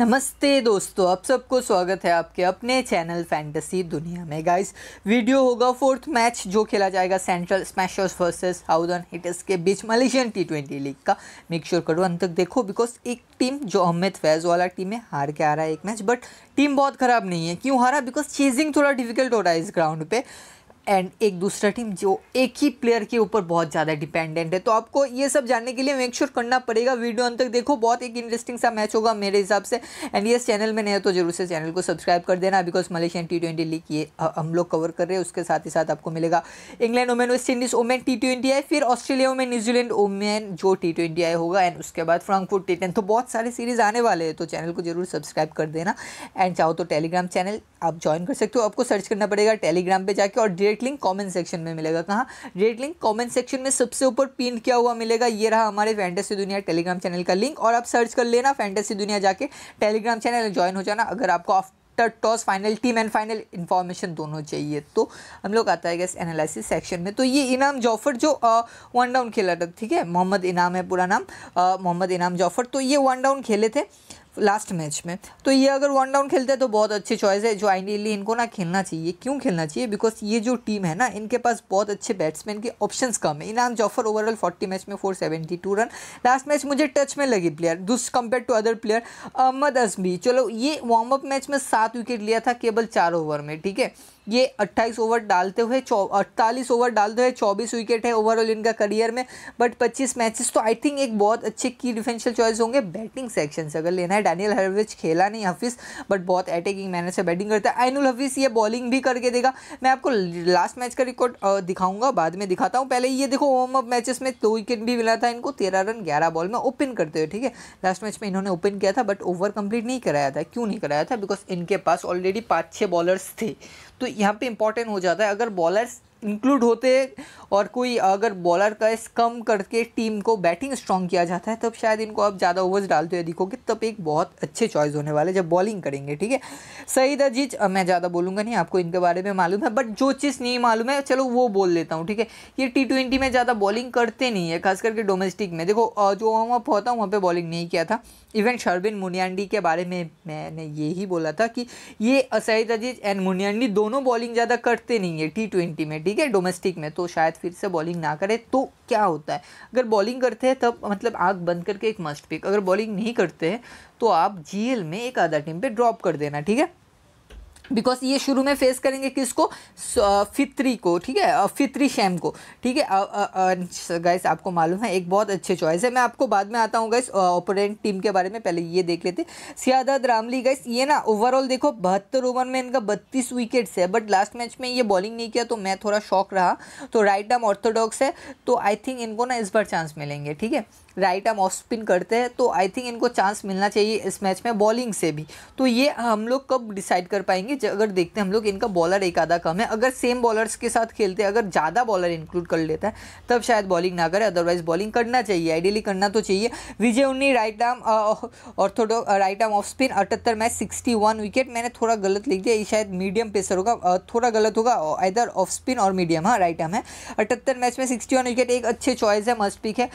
नमस्ते दोस्तों आप सबको स्वागत है आपके अपने चैनल फैंटेसी दुनिया में गाइस वीडियो होगा फोर्थ मैच जो खेला जाएगा central smashers versus Howden hitters के बीच मलेशियन टी ट्वेंटी लीग का मेक श्योर करो अंत तक देखो बिकॉज एक टीम जो अहमद फैज वाला टीम है हार के आ रहा है एक मैच बट टीम बहुत ख़राब नहीं है क्यों हारा बिकॉज चेजिंग थोड़ा डिफिकल्ट हो रहा है इस ग्राउंड पर एंड एक दूसरा टीम जो एक ही प्लेयर के ऊपर बहुत ज़्यादा डिपेंडेंट है तो आपको ये सब जानने के लिए मेक श्योर करना पड़ेगा वीडियो अंत तक देखो बहुत एक इंटरेस्टिंग सा मैच होगा मेरे हिसाब से एंड ये चैनल में नहीं है तो जरूर से चैनल को सब्सक्राइब कर देना because Malaysian T twenty league ये हम लोग कवर कर रहे हैं उसके साथ ही साथ आपको मिलेगा England women West Indies women T twenty I फिर ऑस्ट्रेलिया ओमेन न्यूजीलैंड ओमेन जो टी ट्वेंटी आई होगा एंड उसके बाद फ्रांकफुट टी टेन तो बहुत सारे सीरीज़ आने वाले हैं तो चैनल को जरूर सब्सक्राइब कर देना एंड चाहो तो टेलीग्राम चैनल आप ज्वाइन कर सकते हो आपको सर्च करना पड़ेगा टेलीग्राम पर जाकर और डायरेक्ट रेट लिंक कॉमेंट सेक्शन में मिलेगा कहाँ रेट लिंक कॉमेंट सेक्शन में सबसे ऊपर पिन किया हुआ मिलेगा ये रहा हमारे फैंटेसी दुनिया टेलीग्राम चैनल का लिंक और आप सर्च कर लेना फैंटेसी दुनिया जाके टेलीग्राम चैनल ज्वाइन हो जाना अगर आपको after toss final team and final information दोनों चाहिए तो हम लोग आता है गैस एनालिसिस सेक्शन में तो ये इनाम जॉफर जो वन डाउन खेला था ठीक है मोहम्मद इनाम है पूरा नाम मोहम्मद इनाम जॉफर तो ये वन डाउन खेले थे लास्ट मैच में तो ये अगर वन डाउन खेलते हैं तो बहुत अच्छी चॉइस है जो आइडियली इनको ना खेलना चाहिए क्यों खेलना चाहिए बिकॉज ये जो टीम है ना इनके पास बहुत अच्छे बैट्समैन के ऑप्शंस कम है Inam Jaffer overall forty match में four seventy two run last match मुझे टच में लगी प्लेयर दूस compare to other player Ahmad Azmi चलो ये वार्म अप मैच में सात विकेट लिया था केवल चार ओवर में ठीक है ये 28 ओवर डालते हुए अट्ठालीस ओवर डालते हुए 24 विकेट है ओवरऑल इनका करियर में बट 25 मैचेस तो आई थिंक एक बहुत अच्छे की डिफेंशियल चॉइस होंगे बैटिंग सेक्शन से अगर लेना है डैनियल हरविज खेला नहीं हफिज़ बट बहुत अटैकिंग मैनर से बैटिंग करता है आइनुल हफीज़ ये बॉलिंग भी करके देगा मैं आपको लास्ट मैच का रिकॉर्ड दिखाऊंगा बाद में दिखाता हूँ पहले ये देखो वार्म अप मैचेस में दो विकेट भी मिला था इनको तेरह रन ग्यारह बॉल में ओपन करते हुए ठीक है लास्ट मैच में इन्होंने ओपन किया था बट ओवर कंप्लीट नहीं कराया था क्यों नहीं कराया था बिकॉज इनके पास ऑलरेडी पाँच छः बॉलर्स थे तो यहाँ पे इंपॉर्टेंट हो जाता है अगर बॉलर्स इंक्लूड होते और कोई अगर बॉलर का इस कम करके टीम को बैटिंग स्ट्रॉन्ग किया जाता है तब शायद इनको आप ज़्यादा ओवर्स डालते हुए दिखोगे तब एक बहुत अच्छे चॉइस होने वाले जब बॉलिंग करेंगे ठीक है सईद अजीज मैं ज़्यादा बोलूँगा नहीं आपको इनके बारे में मालूम है बट जो चीज़ नहीं मालूम है चलो वो बोल लेता हूँ ठीक है ये टी में ज़्यादा बॉलिंग करते नहीं है खास करके डोमेस्टिक में देखो जो वहाँ वहाँ हूँ वहाँ पर बॉलिंग नहीं किया था इवन शर्बिन मुनियांडी के बारे में मैंने यही बोला था कि ये सईद अजीज एंड मुनियांडी दोनों बॉलिंग ज़्यादा करते नहीं है टी में ठीक है डोमेस्टिक में तो शायद फिर से बॉलिंग ना करे तो क्या होता है अगर बॉलिंग करते हैं तब मतलब आग बंद करके एक मस्ट पिक अगर बॉलिंग नहीं करते हैं तो आप जीएल में एक आधा टीम पे ड्रॉप कर देना ठीक है बिकॉज ये शुरू में फेस करेंगे किसको फित्री को ठीक है फित्री शैम को ठीक है गाइस आपको मालूम है एक बहुत अच्छे चॉइस है मैं आपको बाद में आता हूँ गाइस ऑपरेंट टीम के बारे में पहले ये देख लेते सियादत रामली गाइस ये ना ओवरऑल देखो बहत्तर ओवर में इनका बत्तीस विकेट्स है बट लास्ट मैच में ये बॉलिंग नहीं किया तो मैं थोड़ा शौक रहा तो राइट डाम ऑर्थोडॉक्स है तो आई थिंक इनको ना इस बार चांस मिलेंगे ठीक है राइट आर्म ऑफ स्पिन करते हैं तो आई थिंक इनको चांस मिलना चाहिए इस मैच में बॉलिंग से भी तो ये हम लोग कब डिसाइड कर पाएंगे अगर देखते हैं हम लोग इनका बॉलर एक आधा कम है अगर सेम बॉलर्स के साथ खेलते हैं अगर ज़्यादा बॉलर इंक्लूड कर लेता है तब शायद बॉलिंग ना करें अदरवाइज बॉलिंग करना चाहिए आइडियली करना तो चाहिए Vijay Unni right arm orthodox right arm off spin अठहत्तर मैच सिक्सटी वन विकेट मैंने थोड़ा गलत लिख दिया ये शायद मीडियम पेसर होगा थोड़ा गलत होगा इधर ऑफ स्पिन और मीडियम हाँ राइट आर्म है अठहत्तर मैच में सिक्सटी वन विकेट एक अच्छे चॉइस है मस्ट पिक है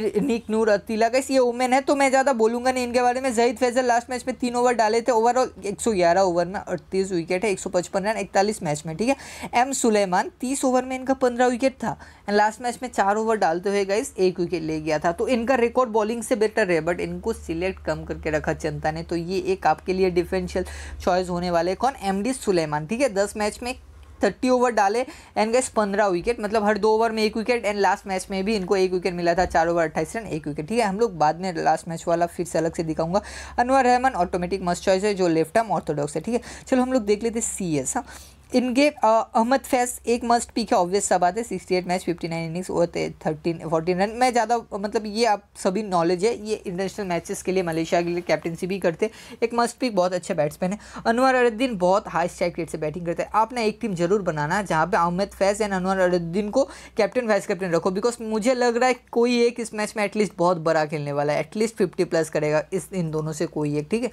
निक नूर अतीला गैस ये वुमेन है तो मैं ज़्यादा बोलूँगा नहीं इनके बारे में जहीद फैजल लास्ट मैच में तीन ओवर डाले थे ओवरऑल 111 ओवर में अड़तीस विकेट है 155 रन इकतालीस मैच में ठीक है एम सुलेमान तीस ओवर में इनका पंद्रह विकेट था एंड लास्ट मैच में चार ओवर डालते हुए गैस एक विकेट ले गया था तो इनका रिकॉर्ड बॉलिंग से बेटर है बट इनको सिलेक्ट कम करके रखा चंता ने तो ये एक आपके लिए डिफरेंशियल चॉइस होने वाले कौन एम सुलेमान ठीक है दस मैच में थर्टी ओवर डाले एंड गैस पंद्रह विकेट मतलब हर दो ओवर में एक विकेट एंड लास्ट मैच में भी इनको एक विकेट मिला था चार ओवर अट्ठाईस रन एक विकेट ठीक है हम लोग बाद में लास्ट मैच वाला फिर से अलग से दिखाऊंगा Anwar Rahman automatic must choice है जो लेफ्ट आर्म ऑर्थोडॉक्स है ठीक है चलो हम लोग देख लेते सी एस हाँ इनके अहमद फैस एक मस्ट पीक है ऑब्वियस सब बात है sixty eight match fifty nine innings और थर्टीन फोर्टीन रन मैं ज़्यादा मतलब ये आप सभी नॉलेज है ये इंटरनेशनल मैचेस के लिए मलेशिया के लिए कैप्टनसी भी करते एक मस्ट पी बहुत अच्छे बैट्समैन है अनवर अरुद्दीन बहुत हाई स्ट्राइक रेट से बैटिंग करते हैं आपने एक टीम जरूर बनाना जहाँ पर Ahmad Faiz and Anwar Arudin को कैप्टन वाइस कैप्टन रखो बिकॉज मुझे लग रहा है कोई एक इस मैच में एटलीस्ट बहुत बड़ा खेलने वाला है एटलीस्ट फिफ्टी प्लस करेगा इस इन दोनों से कोई एक ठीक है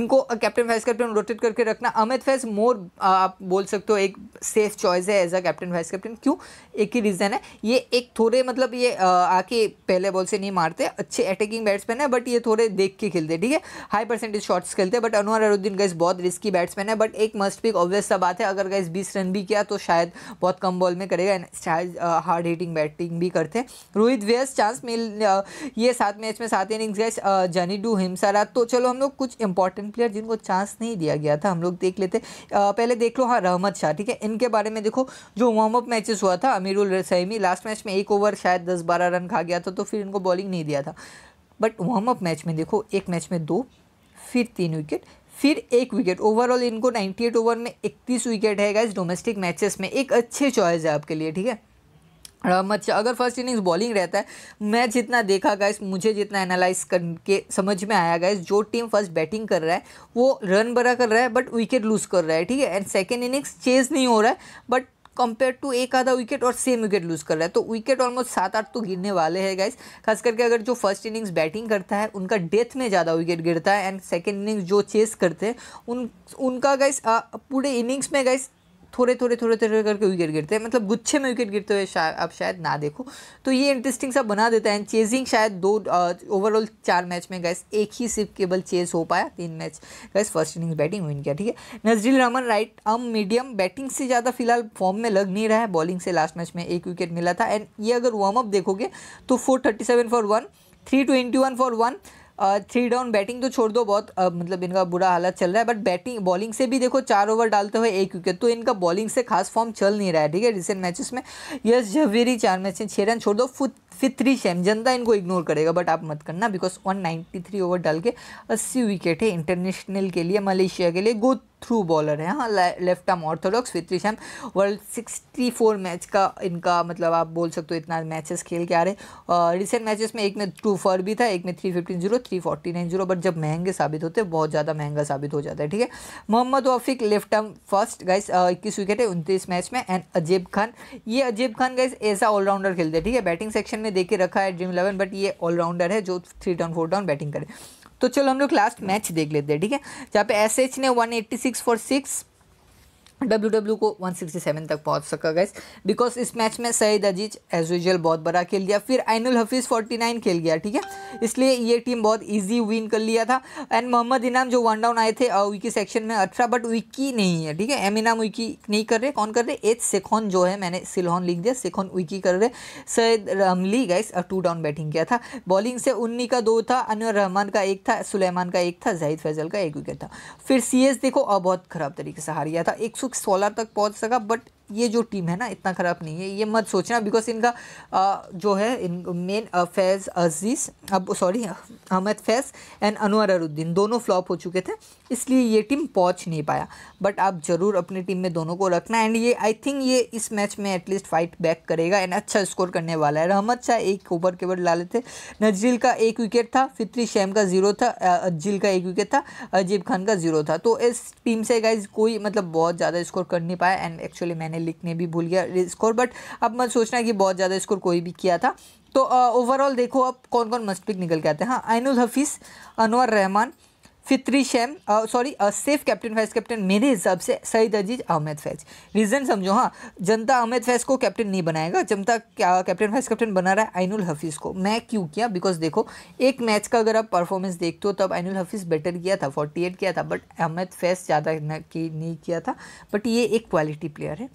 इनको कैप्टन वाइस कैप्टन रोटेट करके रखना अहमद फैज मोर आप बोल सकते सकते हो एक सेफ चॉइस है as a captain vice captain क्यों एक ही रीज़न है ये एक थोड़े मतलब ये आके पहले बॉल से नहीं मारते अच्छे अटैकिंग बैट्समैन है बट ये थोड़े देख के खेलते ठीक है हाई परसेंटेज शॉट्स खेलते बट अनवर अरुद्दीन गैस बहुत रिस्की बैट्समैन है बट एक मस्ट पिक ऑब्वियस सा बात है अगर गैस बीस रन भी किया तो शायद बहुत कम बॉल में करेगा एंड शायद हार्ड हिटिंग बैटिंग भी करते हैं रोहित व्यस चांस मिल ये सात मैच में सात इनिंग्स गैस जनी डू हिमसारा तो चलो हम लोग कुछ इंपॉर्टेंट प्लेयर जिनको चांस नहीं दिया गया था हम लोग देख लेते पहले देख लो हाँ रहमान मोहम्मद शाह ठीक है इनके बारे में देखो जो वार्म अप मैचेस हुआ था अमीरुल रसैमी लास्ट मैच में एक ओवर शायद दस बारह रन खा गया था तो फिर इनको बॉलिंग नहीं दिया था बट वार्म अप मैच में देखो एक मैच में दो फिर तीन विकेट फिर एक विकेट ओवरऑल इनको एट ओवर में इकतीस विकेट है गाइज डोमेस्टिक मैचेस में एक अच्छे चॉइस है आपके लिए ठीक है मच अगर फर्स्ट इनिंग्स बॉलिंग रहता है मैं जितना देखा गया मुझे जितना एनालाइज करके समझ में आया गया जो टीम फर्स्ट बैटिंग कर रहा है वो रन बड़ा कर रहा है बट विकेट लूज़ कर रहा है ठीक है एंड सेकेंड इनिंग्स चेज नहीं हो रहा है बट कंपेयर टू एक आधा विकेट और सेम विकेट लूज़ कर रहा है तो विकेट ऑलमोस्ट सात आठ तो गिरने वाले हैं गाइस खास करके अगर जो फर्स्ट इनिंग्स बैटिंग करता है उनका डेथ में ज़्यादा विकेट गिरता है एंड सेकेंड इनिंग्स जो चेस करते हैं उन उनका गाइस पूरे इनिंग्स में गाइस थोड़े थोड़े थोड़े थोड़े करके विकेट गिरते हैं मतलब गुच्छे में विकेट गिरते हुए शायद आप शायद ना देखो तो ये इंटरेस्टिंग सा बना देता है एंड चेजिंग शायद दो ओवरऑल चार मैच में गैस एक ही सिर्फ केवल चेज हो पाया तीन match guys first innings batting win किया ठीक है नजरील रमन राइट अम मीडियम बैटिंग से ज़्यादा फिलहाल फॉर्म में लग नहीं रहा है बॉलिंग से लास्ट मैच में एक विकेट मिला था एंड ये अगर वार्म अप देखोगे तो four thirty seven for one three twenty one for one three down batting तो छोड़ दो बहुत आ, मतलब इनका बुरा हालत चल रहा है बट बैटिंग बॉलिंग से भी देखो चार ओवर डालते हुए एक विकेट तो इनका बॉलिंग से खास फॉर्म चल नहीं रहा है ठीक है रिसेंट मैचेस में यस जवेरी चार मैच में छः रन छोड़ दो फुट फिफ्थ थ्री शैम जनता इनको इग्नोर करेगा बट आप मत करना because one ninety three over डाल के अस्सी विकेट है इंटरनेशनल के लिए मलेशिया के लिए गुड थ्रू बॉलर हैं हाँ लेफ्ट आर्म ऑर्थोडॉक्स वित्रिशम वर्ल्ड सिक्सटी फोर मैच का इनका मतलब आप बोल सकते हो इतना मैचेस खेल के आ रहे रिसेंट मैचेस में एक में टू फोर भी था एक में three fifteen zero three forty nine zero but जब महंगे साबित होते हैं बहुत ज़्यादा महंगा साबित हो जाता है ठीक है Muhammad Wafiq left arm fast guys इक्कीस विकेट है उनतीस मैच में एंड अजीब खान ये अजीब खान गाइस ऐसा ऑलराउंडर खेलते हैं ठीक है बैटिंग सेक्शन में देखे रखा है ड्रीम इलेवन बट ये ऑलराउंडर है जो three down four down batting करे तो चलो हम लोग लास्ट मैच देख लेते हैं ठीक है जहाँ पे एस एच ने one eighty six for six W W को 167 तक पहुंच सका गैस बिकॉज इस मैच में सईद अजीज एज यूजल बहुत बड़ा खेल गया फिर आइनुल हफीज़ 49 खेल गया ठीक है इसलिए ये टीम बहुत इजी विन कर लिया था एंड मोहम्मद इनाम जो वन डाउन आए थे विकी uh, सेक्शन में अठारह बट विकी नहीं है ठीक है एम इनाम विकी नहीं कर रहे कौन कर रहे एच सेखोन जो है मैंने सिलहोन लिख दिया सेखोन विकी कर रहे सैद रमली गैस टू डाउन बैटिंग किया था बॉलिंग से उन्नी का दो था अनवर रहमान का एक था सुलेमान का एक था जाहिद फैजल का एक विकेट था फिर सी देखो और बहुत खराब तरीके से हार गया था एक सोलह तक पहुंच सका बट ये जो टीम है ना इतना ख़राब नहीं है ये मत सोचना बिकॉज इनका आ, जो है इन मेन फैज़ अजीज़ अब sorry Ahmad Faiz and Anwar Arudin दोनों फ्लॉप हो चुके थे इसलिए ये टीम पहुंच नहीं पाया बट आप ज़रूर अपनी टीम में दोनों को रखना एंड ये आई थिंक ये इस मैच में एटलीस्ट फाइट बैक करेगा एंड अच्छा स्कोर करने वाला है रहमत शाह एक ओवर के ला डाले थे नजील का एक विकेट था फित्री शैम का ज़ीरो था अजील का एक विकेट था अजीब खान का ज़ीरो था तो इस टीम से गाइज कोई मतलब बहुत ज़्यादा स्कोर कर नहीं पाया एंड एक्चुअली मैंने मैंने लिखने भी भूल गया स्कोर बट अब मत सोचना कि बहुत ज़्यादा स्कोर कोई भी किया था तो ओवरऑल देखो अब कौन कौन मस्ट पिक निकल के आते हैं हाँ Ainool Hafiz Anwar Rahman Fitri Sham sorry safe captain vice captain मेरे हिसाब से Syed Aziz Ahmad Faiz reason समझो हाँ जनता अहमद फैज को कैप्टन नहीं बनाएगा जनता क्या कैप्टन वाइस कैप्टन बना रहा है आइनुल हफीज़ को मैं क्यों किया बिकॉज देखो एक मैच का अगर आप परफॉर्मेंस देखते हो तब आइनुल हफीज़ बेटर किया था फोर्टी एट किया था बट अहमद फैज ज़्यादा की नहीं किया था बट ये एक क्वालिटी प्लेयर है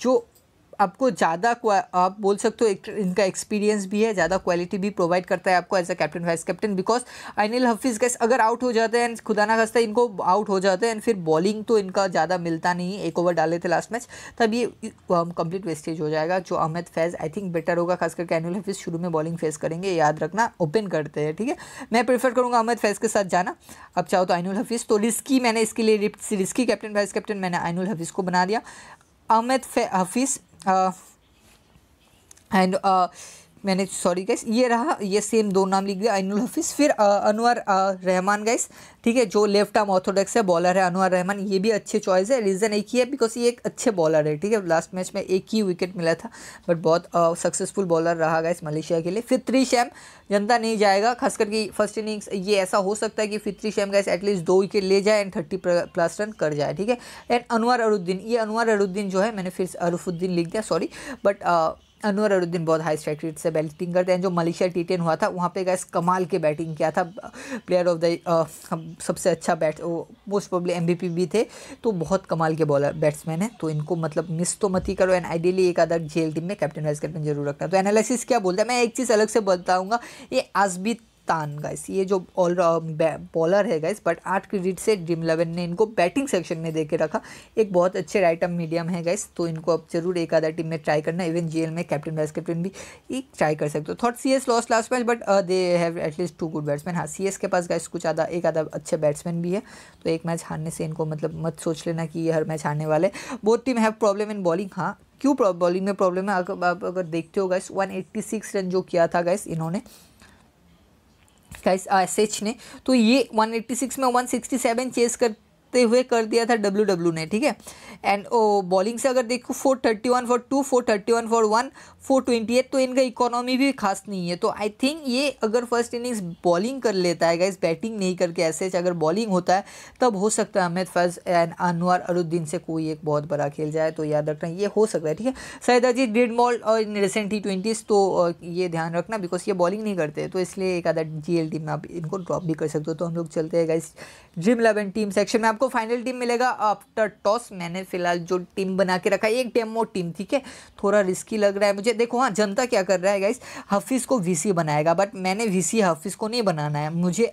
जो आपको ज़्यादा आप बोल सकते हो एक, इनका एक्सपीरियंस भी है ज़्यादा क्वालिटी भी प्रोवाइड करता है आपको as a captain vice captain because Ainool Hafiz guys अगर आउट हो जाते हैं खुदा ना खास्ता इनको आउट हो जाते हैं फिर बॉलिंग तो इनका ज़्यादा मिलता नहीं एक ओवर डाले थे लास्ट मैच तब ये कंप्लीट वेस्टेज हो जाएगा जो Ahmad Faiz I think better होगा खास करके अनिल हफीज़ शुरू में बॉलिंग फेस करेंगे याद रखना ओपन करते हैं ठीक है मैं प्रीफर करूँगा अहमद फैज़ के साथ जाना अब चाहो तो अनिल हफीज़ तो रिस्की मैंने इसके लिए रिस्की कैप्टन वाइस कैप्टन मैंने अनिल हफीज़ को बना दिया Ahmad Hafiz Uh, and uh, मैंने सॉरी गैस ये रहा ये सेम दो नाम लिख दिया अनुल हफीज़ फिर अनवर रहमान गैस ठीक है जो लेफ्ट आर्म ऑर्थोडॉक्स है बॉलर है अनवर रहमान ये भी अच्छे चॉइस है रीज़न एक ही है बिकॉज ये एक अच्छे बॉलर है ठीक है लास्ट मैच में एक ही विकेट मिला था बट बहुत सक्सेसफुल बॉलर रहा गैस मलेशिया के लिए फित्री शैम जनता नहीं जाएगा खास करके फर्स्ट इनिंग्स ये ऐसा हो सकता है कि फित्री शैम गैस एटलीस्ट दो विकेट ले जाए एंड थर्टी प्लस रन कर जाए ठीक है एंड अनवर अरुद्दीन ये अनवर अरुद्दीन जो है मैंने फिर अरुफुद्दीन लिख दिया सॉरी बट अनवर अरुद्दीन बहुत हाई स्ट्राइक रेट से बैटिंग करते हैं जो मलेशिया टी टेन हुआ था वहाँ पे गैस कमाल के बैटिंग किया था प्लेयर ऑफ द सबसे अच्छा बैट मोस्ट प्रॉब्ली एम भी थे तो बहुत कमाल के बॉलर बैट्समैन हैं तो इनको मतलब मिस तो मत ही करो एंड आइडियली एक अदर जेल टीम में कैप्टन वाइस कैप्टन जरूर रखना तो एनालिसिस क्या बोलता है मैं एक चीज़ अलग से बताऊँगा ये आज भी तान गाइस ये जो ऑल बॉलर um, है गाइस बट आठ क्रिकेट से ड्रीम इलेवन ने इनको बैटिंग सेक्शन में दे के रखा एक बहुत अच्छे राइट आर्म मीडियम है गाइस तो इनको अब जरूर एक आधा टीम में ट्राई करना इवन जीएल में कैप्टन वाइस कैप्टन भी एक ट्राई कर सकते हो thought C S loss last match but they have at least two good batsman हाँ सी एस के पास गाइस कुछ आधा एक आधा अच्छे बैट्समैन भी है तो एक मैच हारने से इनको मतलब मत सोच लेना कि ये हर मैच हारने वाले both team have problem in bowling हाँ क्यों बॉलिंग में प्रॉब्लम है आप अगर देखते हो गाइस सिक्स रन जो किया था गाइस इन्होंने का एस एच ने तो ये 186 में 167 चेस कर रखते हुए कर दिया था डब्ल्यू डब्ल्यू ने ठीक है एंड ओ बॉलिंग से अगर देखो four thirty one for two four thirty one for one four twenty eight तो इनका इकोनॉमी भी खास नहीं है तो आई थिंक ये अगर फर्स्ट इनिंग्स बॉलिंग कर लेता है गाइज बैटिंग नहीं करके ऐसे अगर बॉलिंग होता है तब हो सकता है Ahmad Faiz and Anwar Arudin से कोई एक बहुत बड़ा खेल जाए तो याद रखना ये हो सकता है ठीक है सैद अजीत ग्रेड मॉल और इन रिसेंट टी ट्वेंटीज़ तो ये ध्यान रखना बिकॉज ये बॉलिंग नहीं करते तो इसलिए एक आधा जी टीम में आप इनको ड्रॉप भी कर सकते हो तो हम लोग चलते हैं guys Dream Eleven team section में आपको को फाइनल टीम मिलेगा आफ्टर टॉस मैंने फिलहाल जो टीम बना के रखा है एक डेमो टीम ठीक है थोड़ा रिस्की लग रहा है मुझे देखो हाँ जनता क्या कर रहा है गाइस हफीज़ को वीसी बनाएगा बट मैंने वीसी हफीज़ को नहीं बनाना है मुझे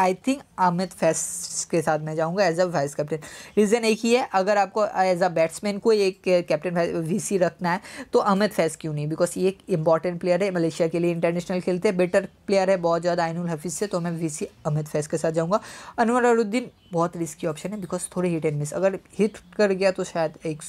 आई थिंक अमित फैस के साथ मैं जाऊंगा as a vice captain reason एक ही है अगर आपको एज अ बैट्समैन को एक कैप्टन वीसी रखना है तो अमित फैस क्यों नहीं बिकॉज ये एक इंपॉर्टेंट प्लेयर है मलेशिया के लिए इंटरनेशनल खेलते हैं बेटर प्लेयर है बहुत ज़्यादा आइनुल हफीज़ से तो मैं वीसी अमित फैस के साथ जाऊँगा अनवर अरुद्दीन बहुत रिस्की ऑप्शन है बिकॉज थोड़े हिट एंड मिस अगर हिट कर गया तो शायद एक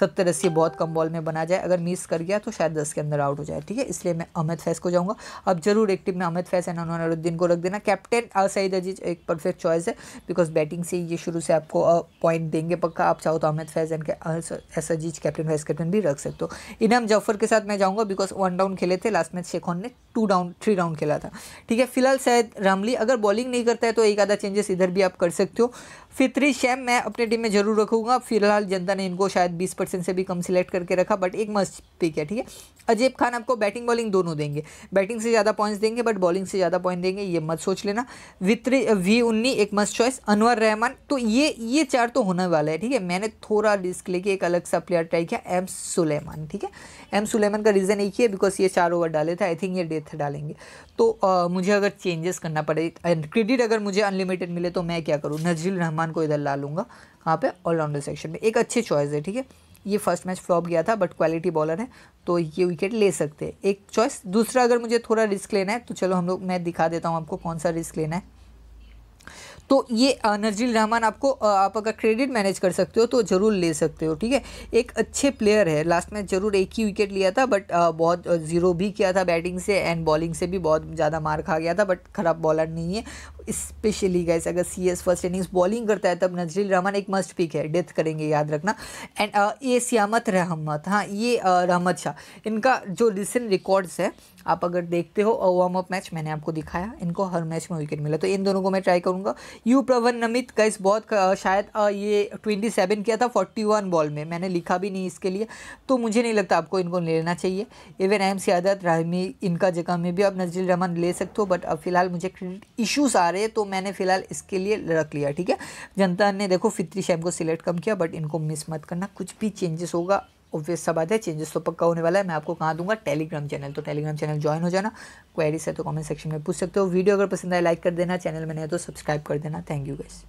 सत्तर अस्सी बहुत कम बॉल में बना जाए अगर मिस कर गया तो शायद दस के अंदर आउट हो जाए ठीक है इसलिए मैं अहमद फैज को जाऊँगा अब जरूर एक टीम में अहमद फैज एंड अनवरुद्दीन को रख देना कैप्टन सईद अजीज एक परफेक्ट चॉइस है बिकॉज बैटिंग से ये शुरू से आपको पॉइंट देंगे पक्का आप चाहो तो Ahmad Faiz and S Aziz captain vice captain भी रख सकते हो इनाम जफर के साथ मैं जाऊँगा बिकॉज वन डाउन खेले थे लास्ट मैच शेखोन ने टू डाउन थ्री डाउन खेला था ठीक है फिलहाल शायद रामली अगर बॉलिंग नहीं करता है तो एक आधा चेंजेस इधर भी आप कर सकते सकते हो फितरी शैम मैं अपने टीम में जरूर रखूंगा फिलहाल जनता ने इनको शायद बीस परसेंट से भी कम सिलेक्ट करके रखा बट एक मस्त पिक है ठीक है अजीब खान आपको बैटिंग बॉलिंग दोनों देंगे बैटिंग से ज़्यादा पॉइंट्स देंगे बट बॉलिंग से ज़्यादा पॉइंट देंगे ये मत सोच लेना वित्री वी उन्नी एक मस्त चॉइस अनवर रहमान तो ये ये चार तो होने वाला है ठीक है मैंने थोड़ा रिस्क लेके एक अलग सा प्लेयर ट्राई किया एम सुलेमान ठीक है एम सुलेमान का रीज़न एक ही है बिकॉज ये चार ओवर डाले थे आई थिंक ये डेथ डालेंगे तो मुझे अगर चेंजेस करना पड़े क्रेडिट अगर मुझे अनलिमिटेड मिले तो मैं क्या करूँ नजील रहमान खान को इधर ला लूँगा कहाँ पे ऑलराउंडर सेक्शन में एक अच्छी चॉइस है ठीक है ये फर्स्ट मैच फ्लॉप गया था बट क्वालिटी बॉलर है तो ये विकेट ले सकते हैं एक चॉइस दूसरा अगर मुझे थोड़ा रिस्क लेना है तो चलो हम लोग मैं दिखा देता हूँ आपको कौन सा रिस्क लेना है तो ये नजील रहमान आपको आप अगर क्रेडिट मैनेज कर सकते हो तो ज़रूर ले सकते हो ठीक है एक अच्छे प्लेयर है लास्ट मैच ज़रूर एक ही विकेट लिया था बट बहुत ज़ीरो भी किया था बैटिंग से एंड बॉलिंग से भी बहुत ज़्यादा मार खा गया था बट ख़राब बॉलर नहीं है स्पेशली गैस अगर C S first innings bowling करता है तब नजरील रहमान एक मस्ट पिक है डेथ करेंगे याद रखना एंड ये सियामत रहमत हाँ ये रहमत शाह इनका जो रिसेंट रिकॉर्ड्स है आप अगर देखते हो और वार्म अप मैच मैंने आपको दिखाया इनको हर मैच में विकेट मिला तो इन दोनों को मैं ट्राई करूँगा यू प्रवन नमित का बहुत शायद ये ट्वेंटी सेवन किया था फोर्टी वन बॉल में मैंने लिखा भी नहीं इसके लिए तो मुझे नहीं लगता आपको इनको लेना चाहिए इवन एम सियादत राहमी इनका जगह में भी आप नजर रहमान ले सकते हो बट अब फिलहाल मुझे क्रेडिट इशूज़ आ रहे हैं तो मैंने फ़िलहाल इसके लिए रख लिया ठीक है जनता ने देखो फित्री शैम को सिलेक्ट कम किया बट इनको मिस मत करना कुछ भी चेंजेस होगा ऑब्वियस सब बात है चेंजेस तो पक्का होने वाला है मैं आपको कहाँ दूंगा टेलीग्राम चैनल तो टेलीग्राम चैनल ज्वाइन हो जाना क्वेरीज है तो कमेंट सेक्शन में पूछ सकते हो वीडियो अगर पसंद आए लाइक कर देना चैनल में नहीं है तो सब्सक्राइब कर देना थैंक यू गाइस